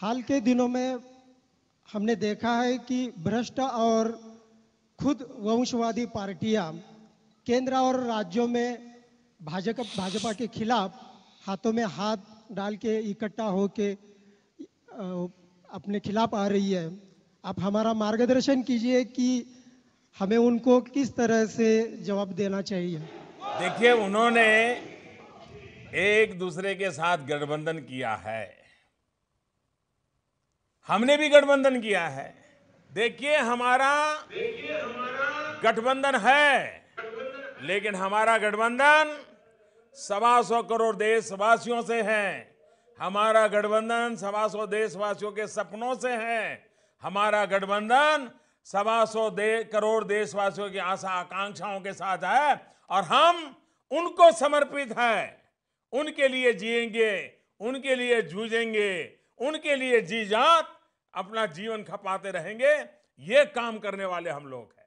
हाल के दिनों में हमने देखा है कि भ्रष्ट और खुद वंशवादी पार्टियां केंद्र और राज्यों में भाजपा भाजपा के खिलाफ हाथों में हाथ डाल के इकट्ठा होके अपने खिलाफ आ रही है आप हमारा मार्गदर्शन कीजिए कि हमें उनको किस तरह से जवाब देना चाहिए देखिए उन्होंने एक दूसरे के साथ गठबंधन किया है हमने भी गठबंधन किया है देखिए हमारा, गठबंधन है लेकिन हमारा गठबंधन सवा सौ करोड़ देशवासियों से है हमारा गठबंधन सवा सौ देशवासियों के सपनों से है हमारा गठबंधन सवा सौ दे, करोड़ देशवासियों की आशा आकांक्षाओं के साथ है और हम उनको समर्पित है उनके लिए जिएंगे उनके लिए जूझेंगे उनके लिए जी जात अपना जीवन खपाते रहेंगे ये काम करने वाले हम लोग हैं